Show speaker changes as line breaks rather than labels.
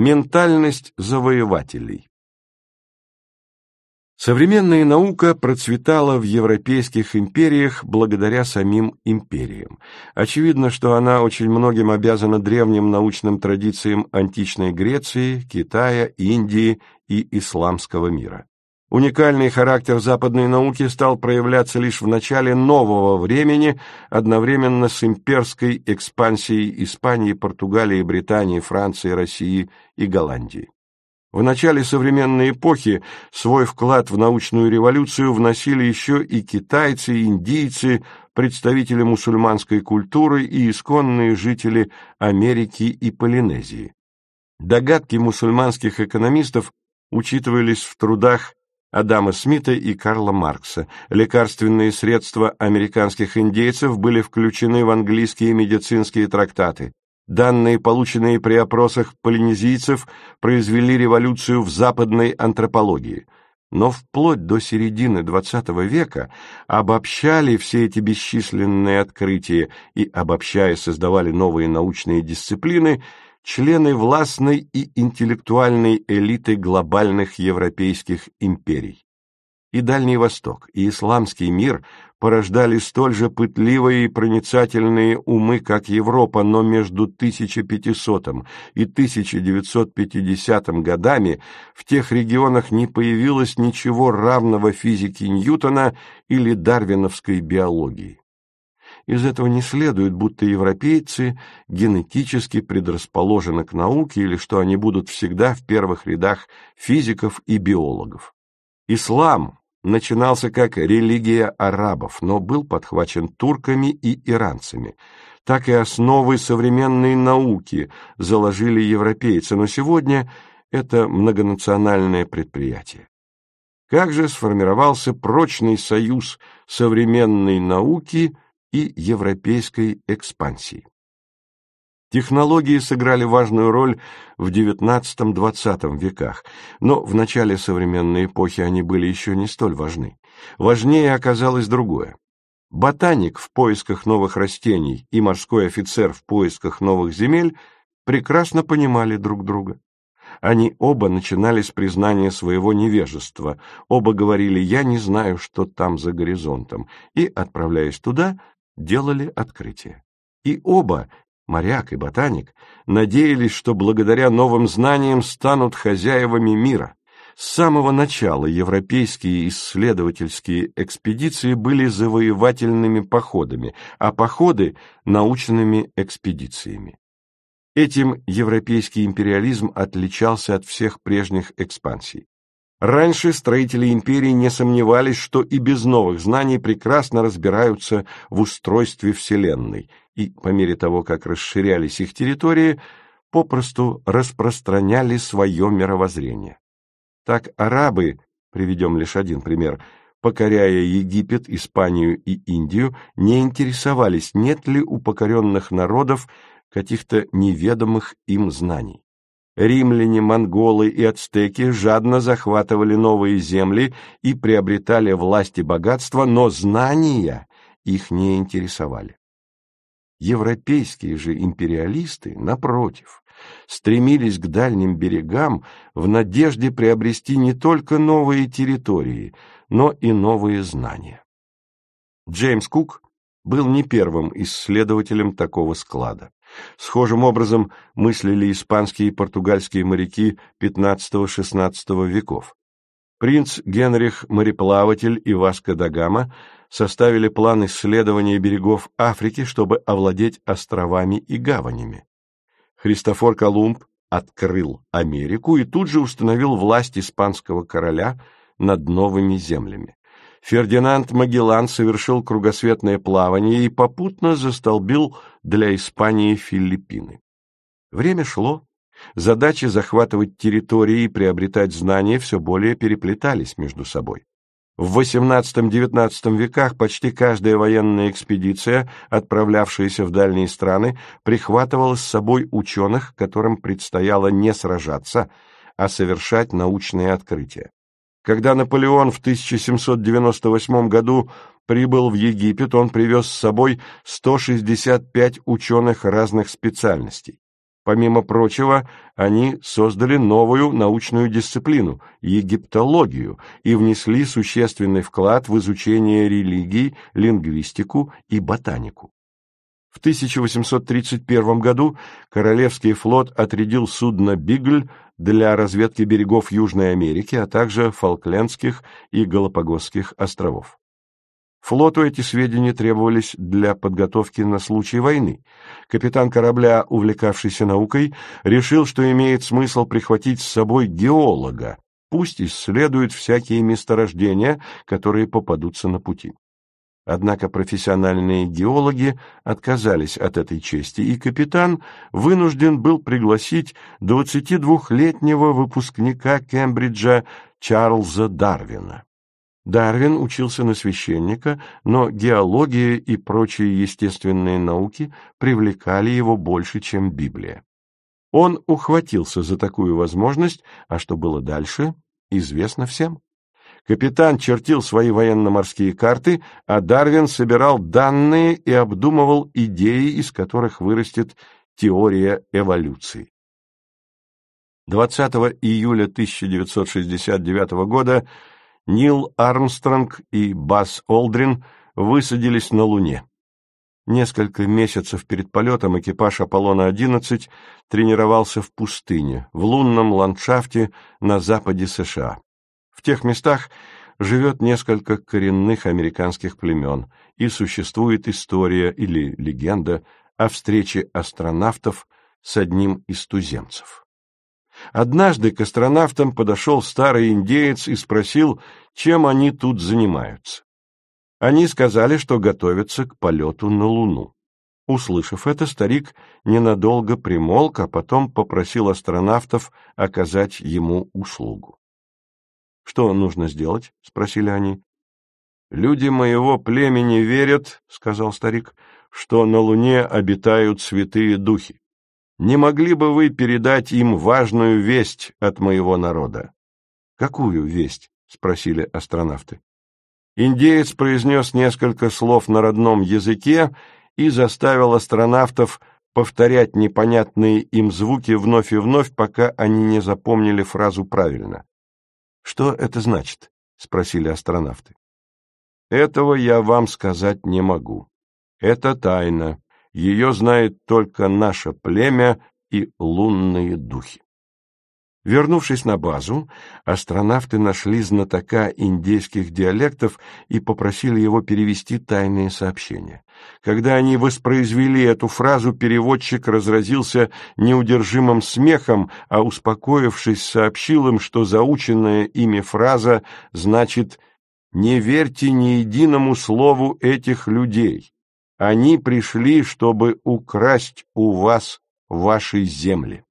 Ментальность завоевателей Современная наука процветала в европейских империях благодаря самим империям. Очевидно, что она очень многим обязана древним научным традициям античной Греции, Китая, Индии и исламского мира. Уникальный характер западной науки стал проявляться лишь в начале нового времени, одновременно с имперской экспансией Испании, Португалии, Британии, Франции, России и Голландии. В начале современной эпохи свой вклад в научную революцию вносили еще и китайцы, индийцы, представители мусульманской культуры и исконные жители Америки и Полинезии. Догадки мусульманских экономистов учитывались в трудах Адама Смита и Карла Маркса. Лекарственные средства американских индейцев были включены в английские медицинские трактаты. Данные, полученные при опросах полинезийцев, произвели революцию в западной антропологии. Но вплоть до середины XX века обобщали все эти бесчисленные открытия и, обобщая, создавали новые научные дисциплины – члены властной и интеллектуальной элиты глобальных европейских империй. И Дальний Восток, и исламский мир порождали столь же пытливые и проницательные умы, как Европа, но между 1500 и 1950 годами в тех регионах не появилось ничего равного физике Ньютона или дарвиновской биологии. Из этого не следует, будто европейцы генетически предрасположены к науке или что они будут всегда в первых рядах физиков и биологов. Ислам начинался как религия арабов, но был подхвачен турками и иранцами. Так и основы современной науки заложили европейцы, но сегодня это многонациональное предприятие. Как же сформировался прочный союз современной науки – и европейской экспансии. Технологии сыграли важную роль в XIX-XX веках, но в начале современной эпохи они были еще не столь важны. Важнее оказалось другое. Ботаник в поисках новых растений и морской офицер в поисках новых земель прекрасно понимали друг друга. Они оба начинали с признания своего невежества, оба говорили «я не знаю, что там за горизонтом», и, отправляясь туда, делали открытия. И оба, моряк и ботаник, надеялись, что благодаря новым знаниям станут хозяевами мира. С самого начала европейские исследовательские экспедиции были завоевательными походами, а походы – научными экспедициями. Этим европейский империализм отличался от всех прежних экспансий. Раньше строители империи не сомневались, что и без новых знаний прекрасно разбираются в устройстве Вселенной, и по мере того, как расширялись их территории, попросту распространяли свое мировоззрение. Так арабы, приведем лишь один пример, покоряя Египет, Испанию и Индию, не интересовались, нет ли у покоренных народов каких-то неведомых им знаний римляне, монголы и ацтеки жадно захватывали новые земли и приобретали власть и богатство, но знания их не интересовали. Европейские же империалисты, напротив, стремились к дальним берегам в надежде приобрести не только новые территории, но и новые знания. Джеймс Кук был не первым исследователем такого склада. Схожим образом мыслили испанские и португальские моряки XV-XVI веков. Принц Генрих Мореплаватель и Васко да Гама составили план исследования берегов Африки, чтобы овладеть островами и гаванями. Христофор Колумб открыл Америку и тут же установил власть испанского короля над новыми землями. Фердинанд Магеллан совершил кругосветное плавание и попутно застолбил для Испании Филиппины. Время шло, задачи захватывать территории и приобретать знания все более переплетались между собой. В XVIII-XIX веках почти каждая военная экспедиция, отправлявшаяся в дальние страны, прихватывала с собой ученых, которым предстояло не сражаться, а совершать научные открытия. Когда Наполеон в 1798 году прибыл в Египет, он привез с собой 165 ученых разных специальностей. Помимо прочего, они создали новую научную дисциплину – египтологию и внесли существенный вклад в изучение религий, лингвистику и ботанику. В 1831 году Королевский флот отрядил судно «Бигль» для разведки берегов Южной Америки, а также Фолклендских и Галапагосских островов. Флоту эти сведения требовались для подготовки на случай войны. Капитан корабля, увлекавшийся наукой, решил, что имеет смысл прихватить с собой геолога, пусть исследует всякие месторождения, которые попадутся на пути. Однако профессиональные геологи отказались от этой чести, и капитан вынужден был пригласить 22-летнего выпускника Кембриджа Чарльза Дарвина. Дарвин учился на священника, но геология и прочие естественные науки привлекали его больше, чем Библия. Он ухватился за такую возможность, а что было дальше, известно всем. Капитан чертил свои военно-морские карты, а Дарвин собирал данные и обдумывал идеи, из которых вырастет теория эволюции. 20 июля 1969 года Нил Армстронг и Бас Олдрин высадились на Луне. Несколько месяцев перед полетом экипаж «Аполлона-11» тренировался в пустыне, в лунном ландшафте на западе США. В тех местах живет несколько коренных американских племен, и существует история или легенда о встрече астронавтов с одним из туземцев. Однажды к астронавтам подошел старый индеец и спросил, чем они тут занимаются. Они сказали, что готовятся к полету на Луну. Услышав это, старик ненадолго примолк, а потом попросил астронавтов оказать ему услугу. Что нужно сделать? — спросили они. — Люди моего племени верят, — сказал старик, — что на Луне обитают святые духи. Не могли бы вы передать им важную весть от моего народа? — Какую весть? — спросили астронавты. Индеец произнес несколько слов на родном языке и заставил астронавтов повторять непонятные им звуки вновь и вновь, пока они не запомнили фразу правильно. «Что это значит?» — спросили астронавты. «Этого я вам сказать не могу. Это тайна. Ее знает только наше племя и лунные духи». Вернувшись на базу, астронавты нашли знатока индейских диалектов и попросили его перевести тайные сообщения. Когда они воспроизвели эту фразу, переводчик разразился неудержимым смехом, а, успокоившись, сообщил им, что заученная ими фраза значит «Не верьте ни единому слову этих людей. Они пришли, чтобы украсть у вас ваши земли».